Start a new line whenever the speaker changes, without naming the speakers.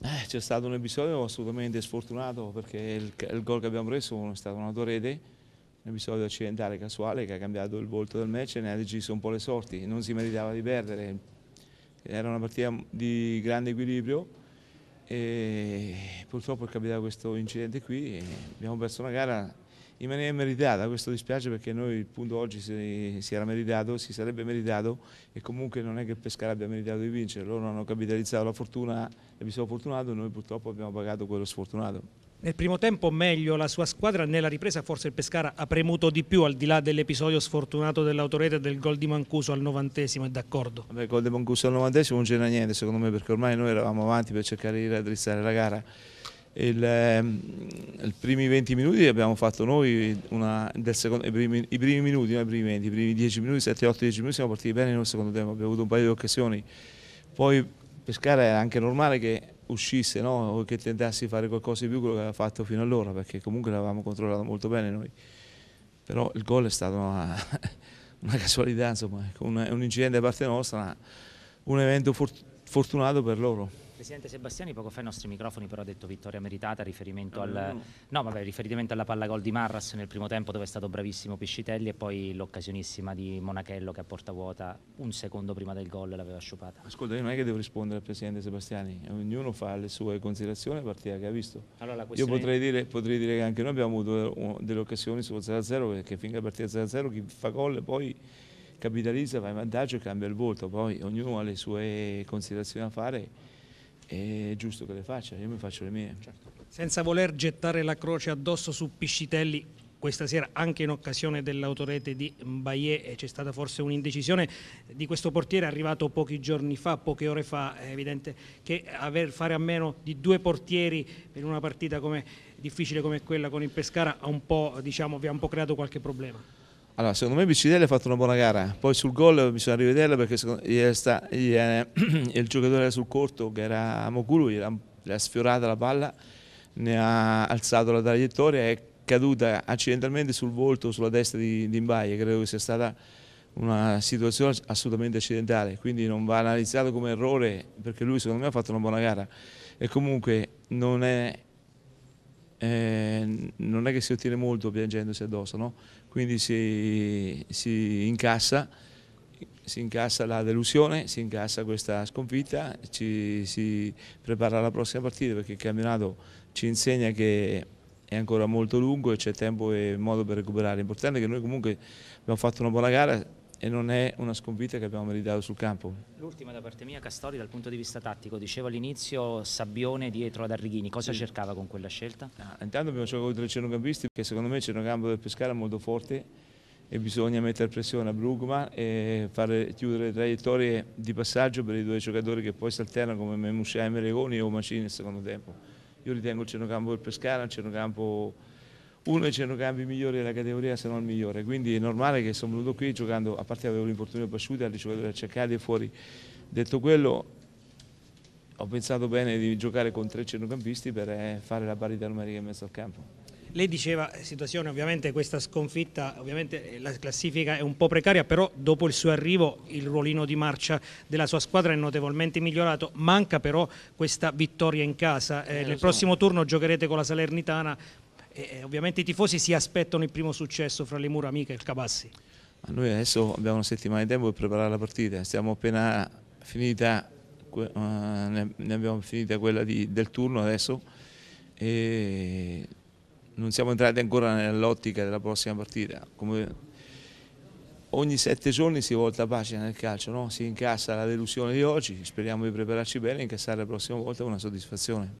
Eh, c'è stato un episodio assolutamente sfortunato perché il, il gol che abbiamo preso è stato un'autorete, un episodio accidentale casuale che ha cambiato il volto del match e ne ha deciso un po' le sorti, non si meritava di perdere, era una partita di grande equilibrio e purtroppo è capitato questo incidente qui e abbiamo perso una gara in maniera meritata, questo dispiace perché noi il punto oggi si, si, era meritato, si sarebbe meritato e comunque non è che il Pescara abbia meritato di vincere, loro hanno capitalizzato la fortuna, l'episodio fortunato, noi purtroppo abbiamo pagato quello sfortunato.
Nel primo tempo meglio la sua squadra, nella ripresa forse il Pescara ha premuto di più al di là dell'episodio sfortunato dell'autorete del gol di Mancuso al novantesimo, è d'accordo?
il gol di Mancuso al novantesimo non c'era niente secondo me perché ormai noi eravamo avanti per cercare di raddrizzare la gara. Il, ehm, i primi 20 minuti li abbiamo fatto noi, una, secondo, i, primi, i, primi, minuti, non i primi 20, i primi 10 minuti, 7, 8, 10 minuti siamo partiti bene nel secondo tempo, abbiamo avuto un paio di occasioni. Poi Pescara era anche normale che uscisse no? o che tentassi di fare qualcosa di più quello che aveva fatto fino allora, perché comunque l'avevamo controllato molto bene noi. Però il gol è stato una, una casualità, insomma, ecco, un, un incidente da parte nostra, un evento fortunato per loro.
Presidente Sebastiani, poco fa i nostri microfoni però ha detto vittoria meritata, riferimento, al, mm. no, vabbè, riferimento alla palla gol di Marras nel primo tempo dove è stato bravissimo Piscitelli e poi l'occasionissima di Monachello che a porta
vuota un secondo prima del gol l'aveva sciupata. Ascolta, io non è che devo rispondere al Presidente Sebastiani, ognuno fa le sue considerazioni a partire che ha visto. Allora, questione... Io potrei dire, potrei dire, che anche noi abbiamo avuto eh, delle occasioni sul 0-0 perché finché la partita 0-0 chi fa gol poi capitalizza, fa in vantaggio e cambia il volto, poi ognuno ha le sue considerazioni da fare è giusto che le faccia, io mi faccio le mie. Certo.
Senza voler gettare la croce addosso su Piscitelli, questa sera anche in occasione dell'autorete di Mbaye eh, c'è stata forse un'indecisione di questo portiere arrivato pochi giorni fa, poche ore fa, è evidente che aver, fare a meno di due portieri per una partita come, difficile come quella con il Pescara diciamo, vi ha un po' creato qualche problema.
Allora, secondo me Bicidelli ha fatto una buona gara, poi sul gol bisogna rivederla perché ieri sta, ieri, il giocatore era sul corto che era Mokulu, gli ha sfiorato la palla, ne ha alzato la traiettoria e è caduta accidentalmente sul volto, sulla destra di, di Imbaie, credo che sia stata una situazione assolutamente accidentale, quindi non va analizzato come errore perché lui secondo me ha fatto una buona gara e comunque non è eh, non è che si ottiene molto piangendosi addosso, no? quindi si, si, incassa, si, incassa, la delusione, si incassa questa sconfitta, ci, si prepara alla prossima partita perché il campionato ci insegna che è ancora molto lungo e c'è tempo e modo per recuperare. L'importante è che noi comunque abbiamo fatto una buona gara, e non è una sconfitta che abbiamo meritato sul campo.
L'ultima da parte mia, Castori, dal punto di vista tattico, dicevo all'inizio
Sabbione dietro ad Arrighini, cosa sì. cercava con quella scelta? Ah, intanto abbiamo cercato tre centrocampisti perché secondo me c'è un campo del Pescara molto forte e bisogna mettere pressione a Brugman e fare chiudere le traiettorie di passaggio per i due giocatori che poi si alternano come Memuscia e Meregoni o Macini nel secondo tempo. Io ritengo il centrocampo del Pescara un centrocampo uno dei centrocampi migliori della categoria se non il migliore, quindi è normale che sono venuto qui giocando, a parte avevo l'infortunio Pasciuta, al giocatore a cercare fuori, detto quello ho pensato bene di giocare con tre centrocampisti per eh, fare la parità numerica in mezzo al campo.
Lei diceva, eh, situazione ovviamente questa sconfitta, ovviamente eh, la classifica è un
po' precaria, però dopo il suo arrivo
il ruolino di marcia della sua squadra è notevolmente migliorato, manca però questa vittoria in casa, eh, eh, nel so. prossimo turno giocherete con la Salernitana, e ovviamente i tifosi si aspettano il primo successo fra le mura amiche e il Cabassi.
Ma noi adesso abbiamo una settimana di tempo per preparare la partita, stiamo appena finita, eh, ne abbiamo finita quella di, del turno adesso e non siamo entrati ancora nell'ottica della prossima partita. Come ogni sette giorni si volta pagina nel calcio, no? si incassa la delusione di oggi, speriamo di prepararci bene e incassare la prossima volta una soddisfazione.